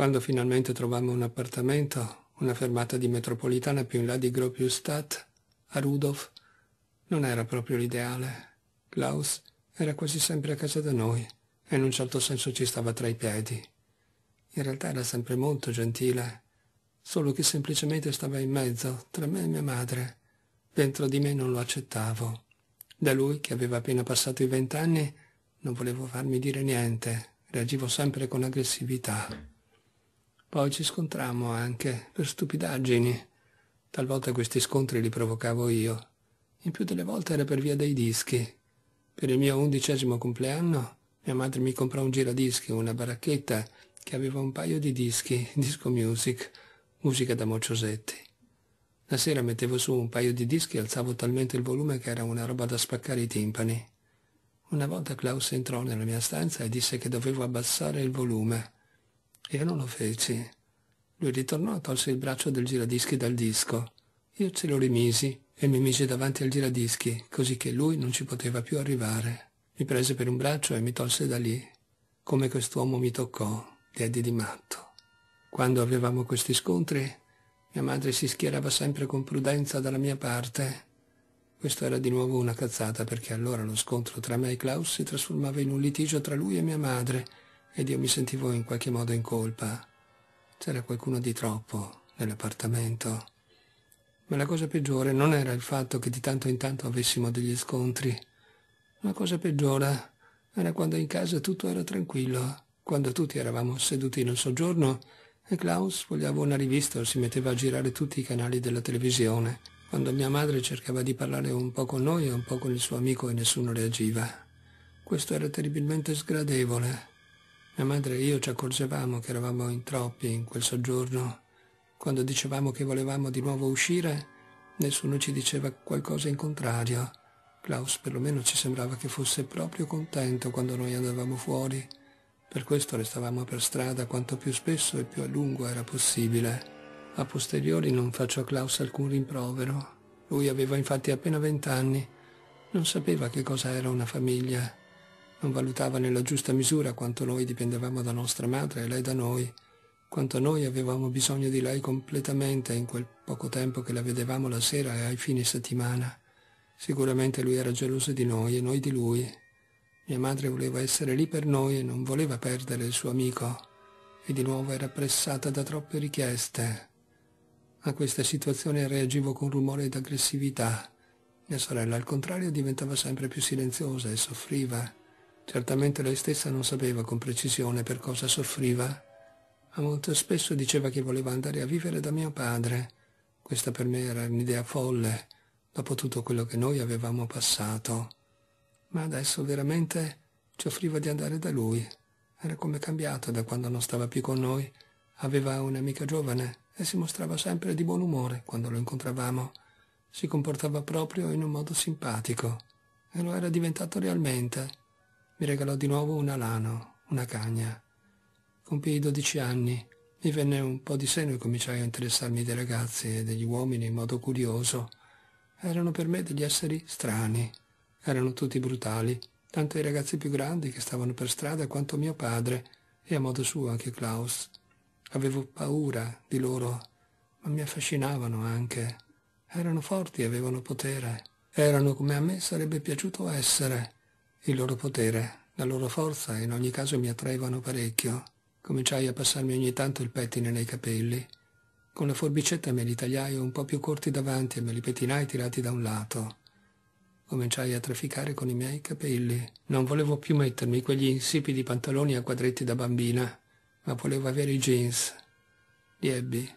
Quando finalmente trovammo un appartamento, una fermata di metropolitana più in là di Gropiusstadt, a Rudolf, non era proprio l'ideale. Klaus era quasi sempre a casa da noi e in un certo senso ci stava tra i piedi. In realtà era sempre molto gentile, solo che semplicemente stava in mezzo, tra me e mia madre. Dentro di me non lo accettavo. Da lui, che aveva appena passato i vent'anni, non volevo farmi dire niente, reagivo sempre con aggressività. Poi ci scontrammo anche per stupidaggini. Talvolta questi scontri li provocavo io. In più delle volte era per via dei dischi. Per il mio undicesimo compleanno mia madre mi comprò un giradischi, una baracchetta, che aveva un paio di dischi, disco music, musica da Mocciosetti. La sera mettevo su un paio di dischi e alzavo talmente il volume che era una roba da spaccare i timpani. Una volta Klaus entrò nella mia stanza e disse che dovevo abbassare il volume. Io non lo feci. Lui ritornò, e tolse il braccio del giradischi dal disco. Io ce lo rimisi e mi misi davanti al giradischi, così che lui non ci poteva più arrivare. Mi prese per un braccio e mi tolse da lì. Come quest'uomo mi toccò, diedi di matto. Quando avevamo questi scontri, mia madre si schierava sempre con prudenza dalla mia parte. Questo era di nuovo una cazzata, perché allora lo scontro tra me e Klaus si trasformava in un litigio tra lui e mia madre, ed io mi sentivo in qualche modo in colpa. C'era qualcuno di troppo nell'appartamento. Ma la cosa peggiore non era il fatto che di tanto in tanto avessimo degli scontri. La cosa peggiore era quando in casa tutto era tranquillo, quando tutti eravamo seduti nel soggiorno e Klaus spogliava una rivista o si metteva a girare tutti i canali della televisione, quando mia madre cercava di parlare un po' con noi e un po' con il suo amico e nessuno reagiva. Questo era terribilmente sgradevole, mia madre e io ci accorgevamo che eravamo in troppi in quel soggiorno. Quando dicevamo che volevamo di nuovo uscire, nessuno ci diceva qualcosa in contrario. Klaus perlomeno ci sembrava che fosse proprio contento quando noi andavamo fuori. Per questo restavamo per strada quanto più spesso e più a lungo era possibile. A posteriori non faccio a Klaus alcun rimprovero. Lui aveva infatti appena vent'anni. Non sapeva che cosa era una famiglia non valutava nella giusta misura quanto noi dipendevamo da nostra madre e lei da noi, quanto noi avevamo bisogno di lei completamente in quel poco tempo che la vedevamo la sera e ai fine settimana. Sicuramente lui era geloso di noi e noi di lui. Mia madre voleva essere lì per noi e non voleva perdere il suo amico, e di nuovo era pressata da troppe richieste. A questa situazione reagivo con rumore ed aggressività. Mia sorella, al contrario, diventava sempre più silenziosa e soffriva Certamente lei stessa non sapeva con precisione per cosa soffriva, ma molto spesso diceva che voleva andare a vivere da mio padre. Questa per me era un'idea folle, dopo tutto quello che noi avevamo passato. Ma adesso veramente ci offriva di andare da lui. Era come cambiato da quando non stava più con noi. Aveva un'amica giovane e si mostrava sempre di buon umore quando lo incontravamo. Si comportava proprio in un modo simpatico e lo era diventato realmente mi regalò di nuovo una lano, una cagna. Compii 12 anni, mi venne un po' di seno e cominciai a interessarmi dei ragazzi e degli uomini in modo curioso. Erano per me degli esseri strani, erano tutti brutali, tanto i ragazzi più grandi che stavano per strada quanto mio padre e a modo suo anche Klaus. Avevo paura di loro, ma mi affascinavano anche. Erano forti, avevano potere. Erano come a me sarebbe piaciuto essere il loro potere, la loro forza in ogni caso mi attraevano parecchio. Cominciai a passarmi ogni tanto il pettine nei capelli. Con la forbicetta me li tagliai un po' più corti davanti e me li pettinai tirati da un lato. Cominciai a trafficare con i miei capelli. Non volevo più mettermi quegli insipidi pantaloni a quadretti da bambina, ma volevo avere i jeans. Li ebbi.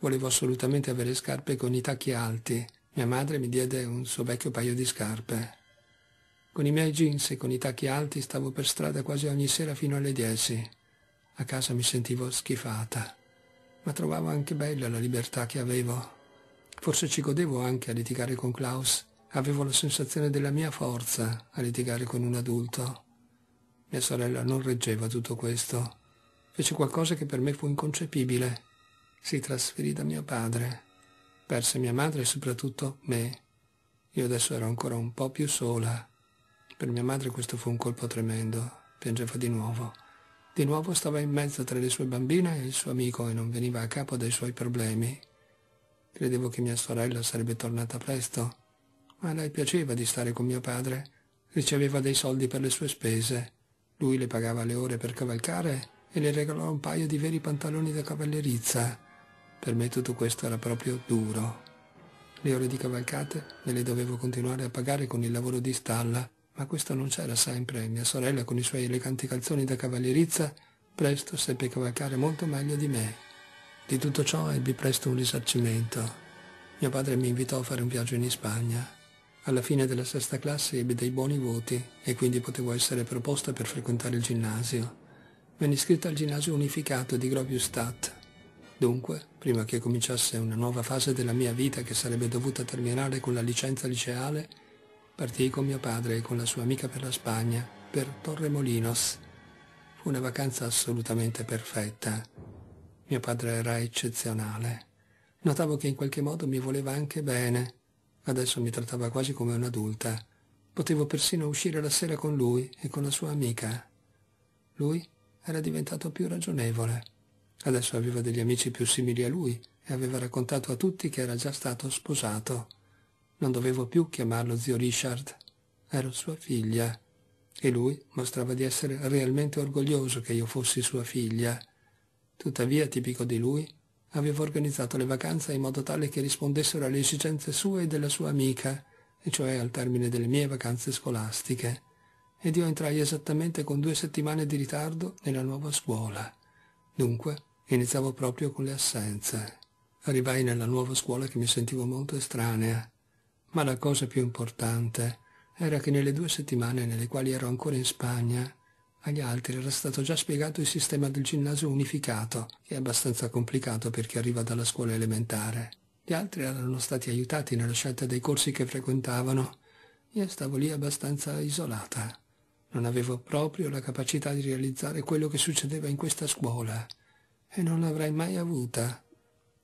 Volevo assolutamente avere scarpe con i tacchi alti. Mia madre mi diede un suo vecchio paio di scarpe. Con i miei jeans e con i tacchi alti stavo per strada quasi ogni sera fino alle 10. A casa mi sentivo schifata, ma trovavo anche bella la libertà che avevo. Forse ci godevo anche a litigare con Klaus. Avevo la sensazione della mia forza a litigare con un adulto. Mia sorella non reggeva tutto questo. Fece qualcosa che per me fu inconcepibile. Si trasferì da mio padre. Perse mia madre e soprattutto me. Io adesso ero ancora un po' più sola per mia madre questo fu un colpo tremendo. Piangeva di nuovo. Di nuovo stava in mezzo tra le sue bambine e il suo amico e non veniva a capo dei suoi problemi. Credevo che mia sorella sarebbe tornata presto, ma a lei piaceva di stare con mio padre. Riceveva dei soldi per le sue spese. Lui le pagava le ore per cavalcare e le regalò un paio di veri pantaloni da cavallerizza. Per me tutto questo era proprio duro. Le ore di cavalcate me le dovevo continuare a pagare con il lavoro di stalla ma questo non c'era sempre e mia sorella con i suoi eleganti calzoni da cavalierizza presto seppe cavalcare molto meglio di me. Di tutto ciò ebbi presto un risarcimento. Mio padre mi invitò a fare un viaggio in Spagna. Alla fine della sesta classe ebbe dei buoni voti e quindi potevo essere proposta per frequentare il ginnasio. Venne iscritta al ginnasio unificato di Grobiustat. Dunque, prima che cominciasse una nuova fase della mia vita che sarebbe dovuta terminare con la licenza liceale, Partii con mio padre e con la sua amica per la Spagna, per Torremolinos. Fu una vacanza assolutamente perfetta. Mio padre era eccezionale. Notavo che in qualche modo mi voleva anche bene. Adesso mi trattava quasi come un'adulta. Potevo persino uscire la sera con lui e con la sua amica. Lui era diventato più ragionevole. Adesso aveva degli amici più simili a lui e aveva raccontato a tutti che era già stato sposato. Non dovevo più chiamarlo zio Richard. Ero sua figlia. E lui mostrava di essere realmente orgoglioso che io fossi sua figlia. Tuttavia, tipico di lui, aveva organizzato le vacanze in modo tale che rispondessero alle esigenze sue e della sua amica, e cioè al termine delle mie vacanze scolastiche. Ed io entrai esattamente con due settimane di ritardo nella nuova scuola. Dunque, iniziavo proprio con le assenze. Arrivai nella nuova scuola che mi sentivo molto estranea. Ma la cosa più importante era che nelle due settimane nelle quali ero ancora in Spagna, agli altri era stato già spiegato il sistema del ginnasio unificato, che è abbastanza complicato per chi arriva dalla scuola elementare. Gli altri erano stati aiutati nella scelta dei corsi che frequentavano. Io stavo lì abbastanza isolata. Non avevo proprio la capacità di realizzare quello che succedeva in questa scuola e non l'avrei mai avuta.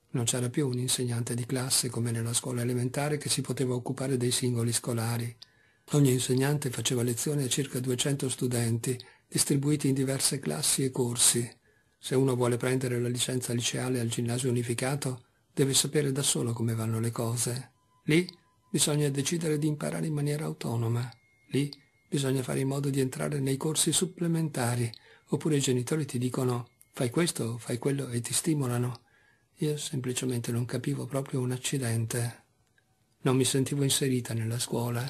Non c'era più un insegnante di classe come nella scuola elementare che si poteva occupare dei singoli scolari. Ogni insegnante faceva lezione a circa 200 studenti, distribuiti in diverse classi e corsi. Se uno vuole prendere la licenza liceale al ginnasio unificato, deve sapere da solo come vanno le cose. Lì bisogna decidere di imparare in maniera autonoma. Lì bisogna fare in modo di entrare nei corsi supplementari, oppure i genitori ti dicono fai questo, fai quello e ti stimolano. Io semplicemente non capivo proprio un accidente. Non mi sentivo inserita nella scuola.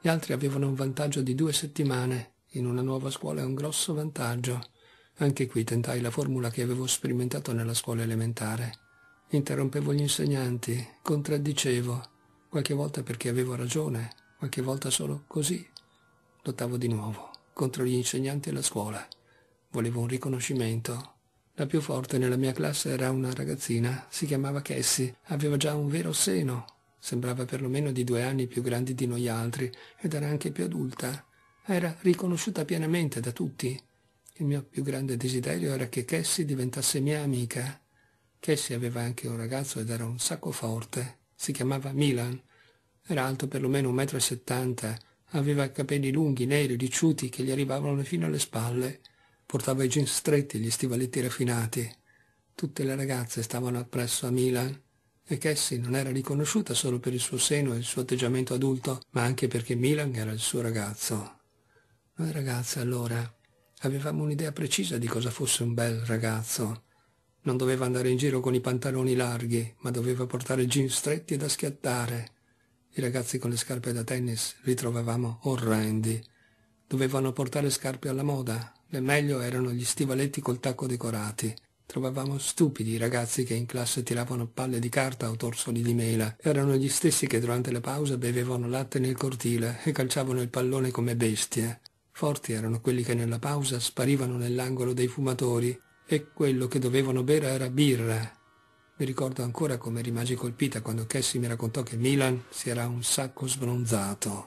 Gli altri avevano un vantaggio di due settimane. In una nuova scuola è un grosso vantaggio. Anche qui tentai la formula che avevo sperimentato nella scuola elementare. Interrompevo gli insegnanti, contraddicevo, qualche volta perché avevo ragione, qualche volta solo così. Lottavo di nuovo contro gli insegnanti e la scuola. Volevo un riconoscimento, la più forte nella mia classe era una ragazzina, si chiamava Cassie, aveva già un vero seno, sembrava perlomeno di due anni più grande di noi altri ed era anche più adulta. Era riconosciuta pienamente da tutti. Il mio più grande desiderio era che Cassie diventasse mia amica. Cassie aveva anche un ragazzo ed era un sacco forte. Si chiamava Milan. Era alto perlomeno un metro e settanta, aveva capelli lunghi, neri, ricciuti che gli arrivavano fino alle spalle portava i jeans stretti, e gli stivaletti raffinati. Tutte le ragazze stavano appresso a Milan e Cassie non era riconosciuta solo per il suo seno e il suo atteggiamento adulto, ma anche perché Milan era il suo ragazzo. Noi ragazze allora avevamo un'idea precisa di cosa fosse un bel ragazzo. Non doveva andare in giro con i pantaloni larghi, ma doveva portare jeans stretti e da schiattare. I ragazzi con le scarpe da tennis li trovavamo orrendi. Dovevano portare scarpe alla moda, le meglio erano gli stivaletti col tacco decorati. Trovavamo stupidi i ragazzi che in classe tiravano palle di carta o torsoli di mela. Erano gli stessi che durante le pause bevevano latte nel cortile e calciavano il pallone come bestie. Forti erano quelli che nella pausa sparivano nell'angolo dei fumatori e quello che dovevano bere era birra. Mi ricordo ancora come rimasi colpita quando Cassie mi raccontò che Milan si era un sacco sbronzato.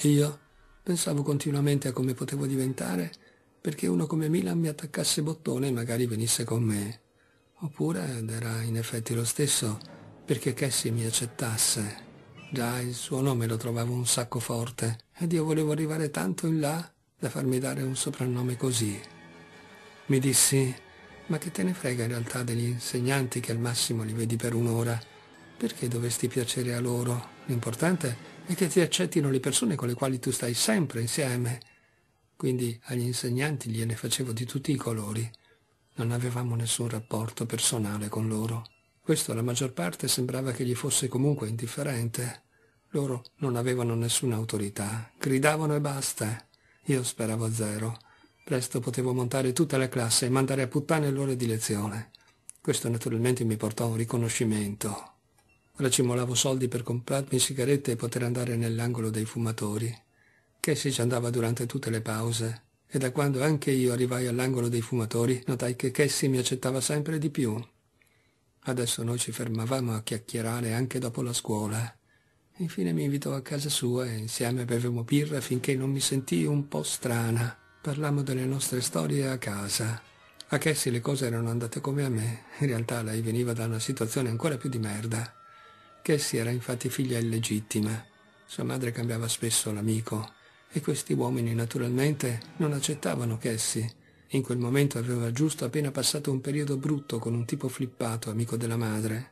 Io pensavo continuamente a come potevo diventare perché uno come Milan mi attaccasse bottone e magari venisse con me. Oppure, ed era in effetti lo stesso, perché Cassie mi accettasse. Già il suo nome lo trovavo un sacco forte ed io volevo arrivare tanto in là da farmi dare un soprannome così. Mi dissi, ma che te ne frega in realtà degli insegnanti che al massimo li vedi per un'ora? Perché dovresti piacere a loro? L'importante è che ti accettino le persone con le quali tu stai sempre insieme quindi agli insegnanti gliene facevo di tutti i colori. Non avevamo nessun rapporto personale con loro. Questo alla maggior parte sembrava che gli fosse comunque indifferente. Loro non avevano nessuna autorità, gridavano e basta. Io speravo zero. Presto potevo montare tutta la classe e mandare a puttane l'ora di lezione. Questo naturalmente mi portò a un riconoscimento. Racimolavo soldi per comprarmi sigarette e poter andare nell'angolo dei fumatori che si ci andava durante tutte le pause. E da quando anche io arrivai all'angolo dei fumatori, notai che Cassie mi accettava sempre di più. Adesso noi ci fermavamo a chiacchierare anche dopo la scuola. Infine mi invitò a casa sua e insieme bevemmo birra finché non mi sentii un po' strana. Parlammo delle nostre storie a casa. A Cassie le cose erano andate come a me. In realtà lei veniva da una situazione ancora più di merda. Cassie era infatti figlia illegittima. Sua madre cambiava spesso l'amico e questi uomini naturalmente non accettavano che essi, in quel momento aveva giusto appena passato un periodo brutto con un tipo flippato, amico della madre.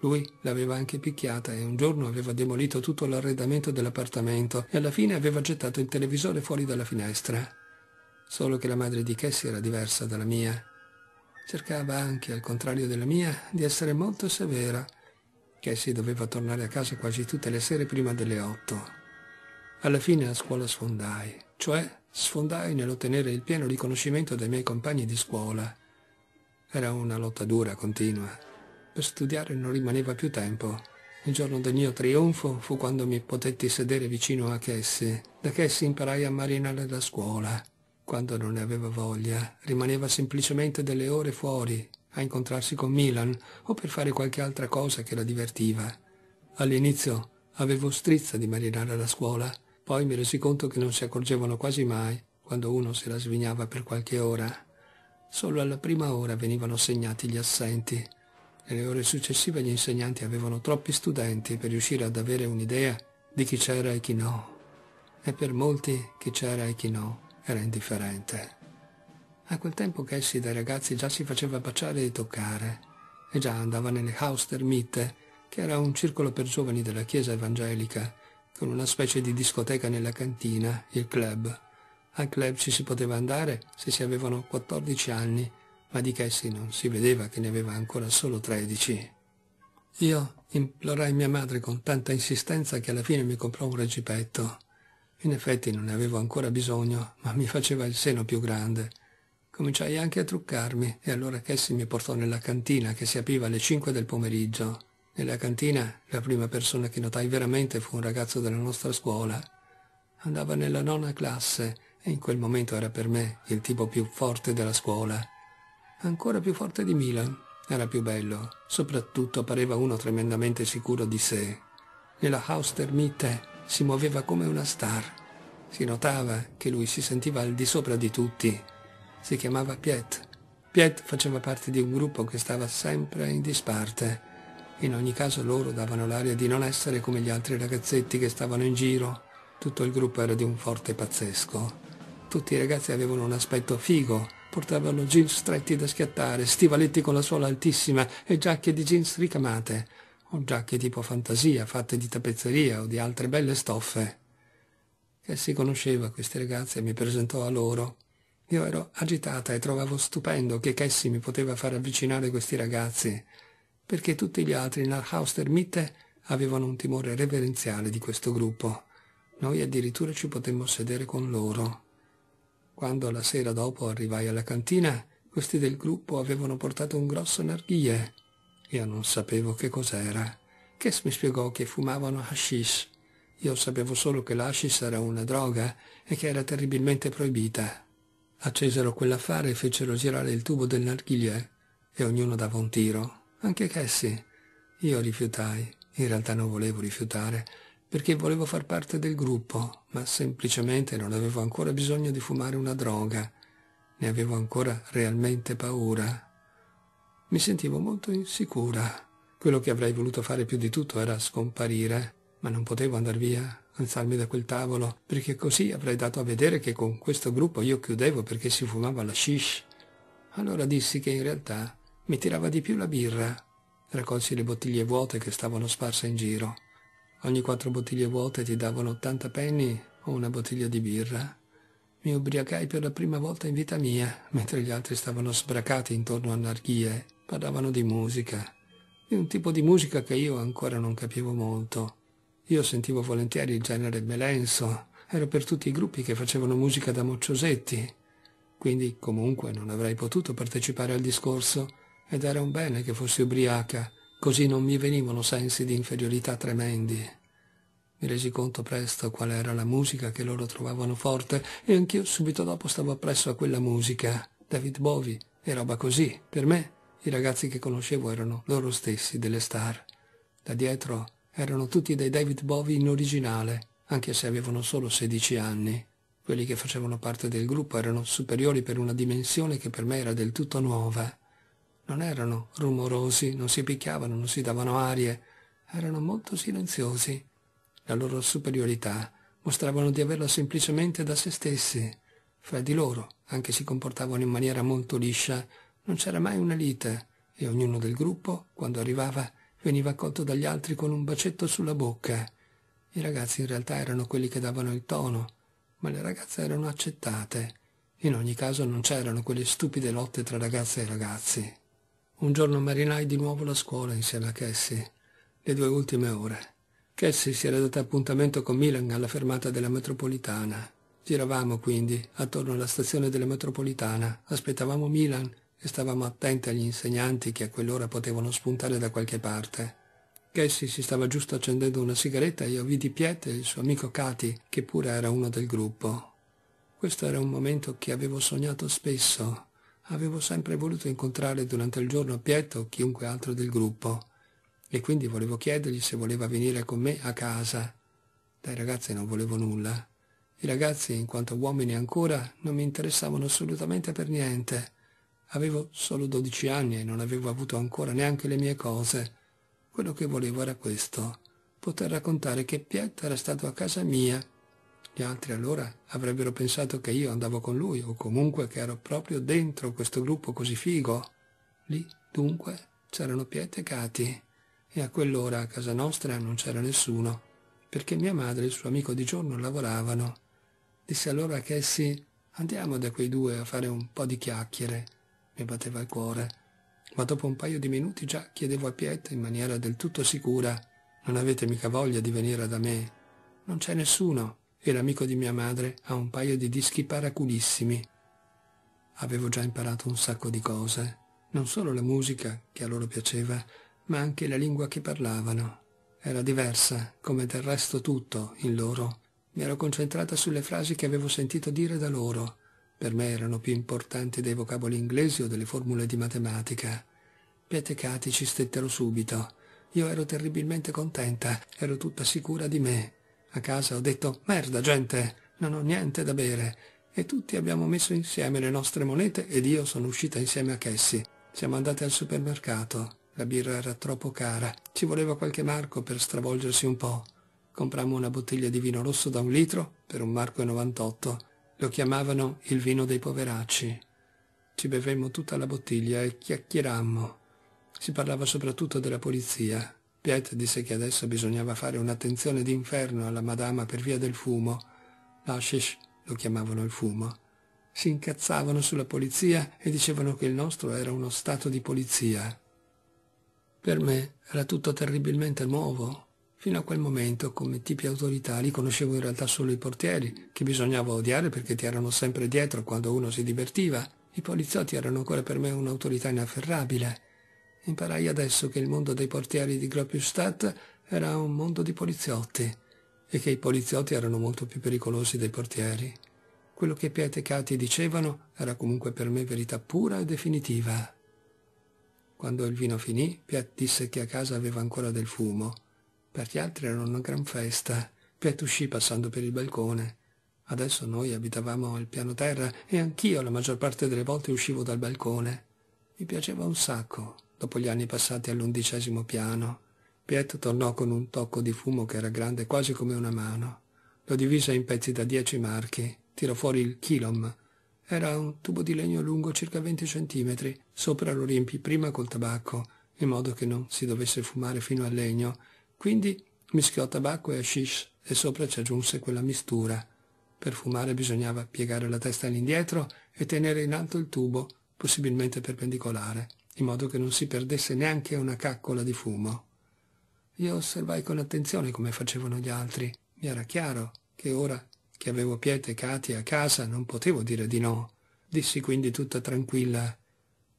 Lui l'aveva anche picchiata e un giorno aveva demolito tutto l'arredamento dell'appartamento e alla fine aveva gettato il televisore fuori dalla finestra. Solo che la madre di Cassie era diversa dalla mia. Cercava anche, al contrario della mia, di essere molto severa. Cassie doveva tornare a casa quasi tutte le sere prima delle otto. Alla fine a scuola sfondai, cioè sfondai nell'ottenere il pieno riconoscimento dai miei compagni di scuola. Era una lotta dura, continua. Per studiare non rimaneva più tempo. Il giorno del mio trionfo fu quando mi potetti sedere vicino a Cassie. Da Cassie imparai a marinare la scuola. Quando non ne aveva voglia, rimaneva semplicemente delle ore fuori, a incontrarsi con Milan o per fare qualche altra cosa che la divertiva. All'inizio avevo strizza di marinare la scuola, poi mi resi conto che non si accorgevano quasi mai quando uno se la svignava per qualche ora. Solo alla prima ora venivano segnati gli assenti. Nelle ore successive gli insegnanti avevano troppi studenti per riuscire ad avere un'idea di chi c'era e chi no. E per molti chi c'era e chi no era indifferente. A quel tempo Cassie dai ragazzi già si faceva baciare e toccare e già andava nelle house termite, che era un circolo per giovani della chiesa evangelica, con una specie di discoteca nella cantina, il club. Al club ci si poteva andare se si avevano 14 anni, ma di Cassie non si vedeva che ne aveva ancora solo 13. Io implorai mia madre con tanta insistenza che alla fine mi comprò un recipetto. In effetti non ne avevo ancora bisogno, ma mi faceva il seno più grande. Cominciai anche a truccarmi e allora Cassie mi portò nella cantina che si apriva alle 5 del pomeriggio. Nella cantina la prima persona che notai veramente fu un ragazzo della nostra scuola. Andava nella nona classe e in quel momento era per me il tipo più forte della scuola. Ancora più forte di Milan. Era più bello. Soprattutto pareva uno tremendamente sicuro di sé. Nella house termite si muoveva come una star. Si notava che lui si sentiva al di sopra di tutti. Si chiamava Piet. Piet faceva parte di un gruppo che stava sempre in disparte in ogni caso loro davano l'aria di non essere come gli altri ragazzetti che stavano in giro. Tutto il gruppo era di un forte pazzesco. Tutti i ragazzi avevano un aspetto figo, portavano jeans stretti da schiattare, stivaletti con la suola altissima e giacche di jeans ricamate, o giacche tipo fantasia fatte di tappezzeria o di altre belle stoffe. Che si conosceva questi ragazzi e mi presentò a loro. Io ero agitata e trovavo stupendo che Cassie mi poteva far avvicinare questi ragazzi perché tutti gli altri Narhaustermitte avevano un timore reverenziale di questo gruppo. Noi addirittura ci potemmo sedere con loro. Quando la sera dopo arrivai alla cantina, questi del gruppo avevano portato un grosso narghie. Io non sapevo che cos'era. Kes mi spiegò che fumavano hashish. Io sapevo solo che l'hashish era una droga e che era terribilmente proibita. Accesero quell'affare e fecero girare il tubo del narghile e ognuno dava un tiro. Anche che io rifiutai. In realtà non volevo rifiutare, perché volevo far parte del gruppo, ma semplicemente non avevo ancora bisogno di fumare una droga. Ne avevo ancora realmente paura. Mi sentivo molto insicura. Quello che avrei voluto fare più di tutto era scomparire, ma non potevo andare via, alzarmi da quel tavolo, perché così avrei dato a vedere che con questo gruppo io chiudevo perché si fumava la shish. Allora dissi che in realtà mi tirava di più la birra. Raccolsi le bottiglie vuote che stavano sparse in giro. Ogni quattro bottiglie vuote ti davano 80 penny o una bottiglia di birra. Mi ubriacai per la prima volta in vita mia, mentre gli altri stavano sbracati intorno a narghie, parlavano di musica, di un tipo di musica che io ancora non capivo molto. Io sentivo volentieri il genere melenso, ero per tutti i gruppi che facevano musica da mocciosetti, quindi comunque non avrei potuto partecipare al discorso, ed era un bene che fossi ubriaca, così non mi venivano sensi di inferiorità tremendi. Mi resi conto presto qual era la musica che loro trovavano forte e anch'io subito dopo stavo appresso a quella musica, David Bowie e roba così. Per me i ragazzi che conoscevo erano loro stessi delle star. Da dietro erano tutti dei David Bowie in originale, anche se avevano solo 16 anni. Quelli che facevano parte del gruppo erano superiori per una dimensione che per me era del tutto nuova. Non erano rumorosi, non si picchiavano, non si davano arie, erano molto silenziosi. La loro superiorità mostravano di averla semplicemente da se stessi. Fra di loro, anche si comportavano in maniera molto liscia, non c'era mai una lite, e ognuno del gruppo, quando arrivava, veniva accolto dagli altri con un bacetto sulla bocca. I ragazzi in realtà erano quelli che davano il tono, ma le ragazze erano accettate. In ogni caso non c'erano quelle stupide lotte tra ragazze e ragazzi. Un giorno marinai di nuovo la scuola insieme a Cassie, le due ultime ore. Cassie si era data appuntamento con Milan alla fermata della metropolitana. Giravamo quindi attorno alla stazione della metropolitana, aspettavamo Milan e stavamo attenti agli insegnanti che a quell'ora potevano spuntare da qualche parte. Cassie si stava giusto accendendo una sigaretta e io vidi Piet e il suo amico Cati, che pure era uno del gruppo. Questo era un momento che avevo sognato spesso, Avevo sempre voluto incontrare durante il giorno Pietro o chiunque altro del gruppo e quindi volevo chiedergli se voleva venire con me a casa. Dai ragazzi non volevo nulla. I ragazzi, in quanto uomini ancora, non mi interessavano assolutamente per niente. Avevo solo 12 anni e non avevo avuto ancora neanche le mie cose. Quello che volevo era questo, poter raccontare che Pietro era stato a casa mia gli altri allora avrebbero pensato che io andavo con lui o comunque che ero proprio dentro questo gruppo così figo. Lì, dunque, c'erano Piet e Cati e a quell'ora a casa nostra non c'era nessuno perché mia madre e il suo amico di giorno lavoravano. Disse allora che essi andiamo da quei due a fare un po' di chiacchiere. Mi batteva il cuore. Ma dopo un paio di minuti già chiedevo a Piet in maniera del tutto sicura non avete mica voglia di venire da me. Non c'è nessuno. Era amico di mia madre, ha un paio di dischi paraculissimi. Avevo già imparato un sacco di cose, non solo la musica, che a loro piaceva, ma anche la lingua che parlavano. Era diversa, come del resto tutto, in loro. Mi ero concentrata sulle frasi che avevo sentito dire da loro. Per me erano più importanti dei vocaboli inglesi o delle formule di matematica. Piatecati ci stettero subito. Io ero terribilmente contenta, ero tutta sicura di me. A casa ho detto, merda gente, non ho niente da bere. E tutti abbiamo messo insieme le nostre monete ed io sono uscita insieme a Cassie. Siamo andati al supermercato. La birra era troppo cara. Ci voleva qualche marco per stravolgersi un po'. Comprammo una bottiglia di vino rosso da un litro per un marco e 98. Lo chiamavano il vino dei poveracci. Ci bevemmo tutta la bottiglia e chiacchierammo. Si parlava soprattutto della polizia, Piet disse che adesso bisognava fare un'attenzione d'inferno alla madama per via del fumo. L'ashish lo chiamavano il fumo. Si incazzavano sulla polizia e dicevano che il nostro era uno stato di polizia. Per me era tutto terribilmente nuovo. Fino a quel momento, come tipi autoritari, conoscevo in realtà solo i portieri, che bisognava odiare perché ti erano sempre dietro quando uno si divertiva. I poliziotti erano ancora per me un'autorità inafferrabile. Imparai adesso che il mondo dei portieri di Gropiusstadt era un mondo di poliziotti e che i poliziotti erano molto più pericolosi dei portieri. Quello che Piet e Cati dicevano era comunque per me verità pura e definitiva. Quando il vino finì, Piet disse che a casa aveva ancora del fumo. Per gli altri era una gran festa. Piet uscì passando per il balcone. Adesso noi abitavamo al piano terra e anch'io la maggior parte delle volte uscivo dal balcone. Mi piaceva un sacco dopo gli anni passati all'undicesimo piano, Piet tornò con un tocco di fumo che era grande quasi come una mano. Lo divise in pezzi da dieci marchi. Tirò fuori il chilom. Era un tubo di legno lungo circa 20 centimetri. Sopra lo riempì prima col tabacco, in modo che non si dovesse fumare fino al legno. Quindi mischiò tabacco e hashish e sopra ci aggiunse quella mistura. Per fumare bisognava piegare la testa all'indietro e tenere in alto il tubo, possibilmente perpendicolare in modo che non si perdesse neanche una caccola di fumo. Io osservai con attenzione come facevano gli altri. Mi era chiaro che ora che avevo Piete e Katia a casa non potevo dire di no. Dissi quindi tutta tranquilla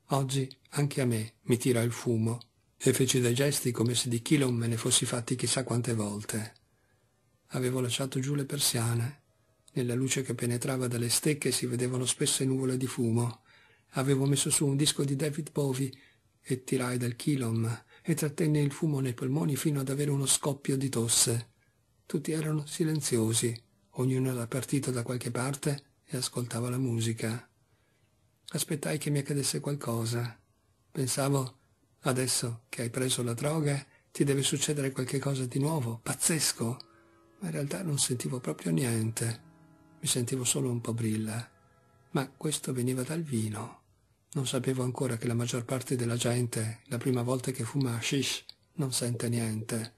Oggi anche a me mi tira il fumo e feci dei gesti come se di Kilon me ne fossi fatti chissà quante volte. Avevo lasciato giù le persiane. Nella luce che penetrava dalle stecche si vedevano spesse nuvole di fumo. Avevo messo su un disco di David Bowie e tirai dal chilom e trattenne il fumo nei polmoni fino ad avere uno scoppio di tosse. Tutti erano silenziosi, ognuno era partito da qualche parte e ascoltava la musica. Aspettai che mi accadesse qualcosa. Pensavo, adesso che hai preso la droga, ti deve succedere qualche cosa di nuovo, pazzesco. Ma in realtà non sentivo proprio niente. Mi sentivo solo un po' brilla. Ma questo veniva dal vino. Non sapevo ancora che la maggior parte della gente, la prima volta che fuma hashish, non sente niente.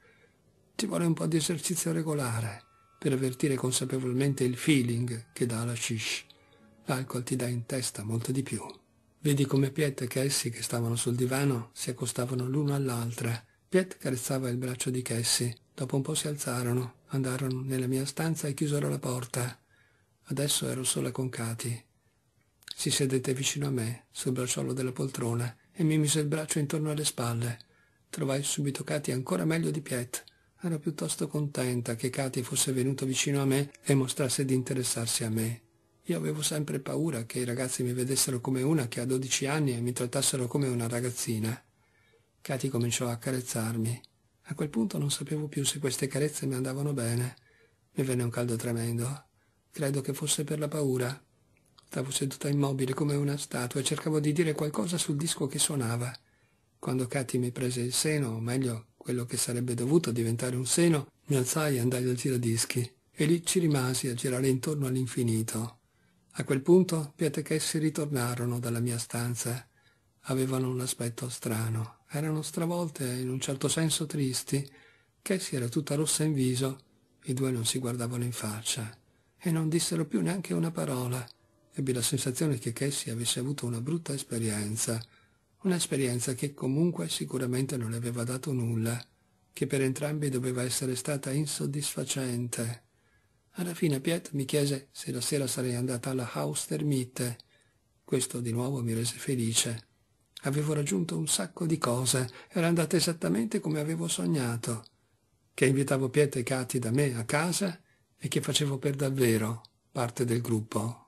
Ci vuole un po' di esercizio regolare per avvertire consapevolmente il feeling che dà la shish. L'alcol ti dà in testa molto di più. Vedi come Piet e Cassie, che stavano sul divano, si accostavano l'uno all'altra. Piet carezzava il braccio di Cassie. Dopo un po' si alzarono, andarono nella mia stanza e chiusero la porta. Adesso ero sola con Katy. Si sedette vicino a me, sul bracciolo della poltrona, e mi mise il braccio intorno alle spalle. Trovai subito Katy ancora meglio di Piet. Era piuttosto contenta che Katy fosse venuto vicino a me e mostrasse di interessarsi a me. Io avevo sempre paura che i ragazzi mi vedessero come una che ha dodici anni e mi trattassero come una ragazzina. Katy cominciò a carezzarmi. A quel punto non sapevo più se queste carezze mi andavano bene. Mi venne un caldo tremendo. Credo che fosse per la paura, Stavo seduta immobile come una statua e cercavo di dire qualcosa sul disco che suonava. Quando Katy mi prese il seno, o meglio, quello che sarebbe dovuto diventare un seno, mi alzai e andai al giradischi. E lì ci rimasi a girare intorno all'infinito. A quel punto Piet e Cassie ritornarono dalla mia stanza. Avevano un aspetto strano. Erano stravolte e in un certo senso tristi. Cassie era tutta rossa in viso. I due non si guardavano in faccia. E non dissero più neanche una parola ebbi la sensazione che Cassie avesse avuto una brutta esperienza, un'esperienza che comunque sicuramente non le aveva dato nulla, che per entrambi doveva essere stata insoddisfacente. Alla fine Piet mi chiese se la sera sarei andata alla House Termite. Questo di nuovo mi rese felice. Avevo raggiunto un sacco di cose, era andata esattamente come avevo sognato. Che invitavo Piet e Katy da me a casa e che facevo per davvero parte del gruppo.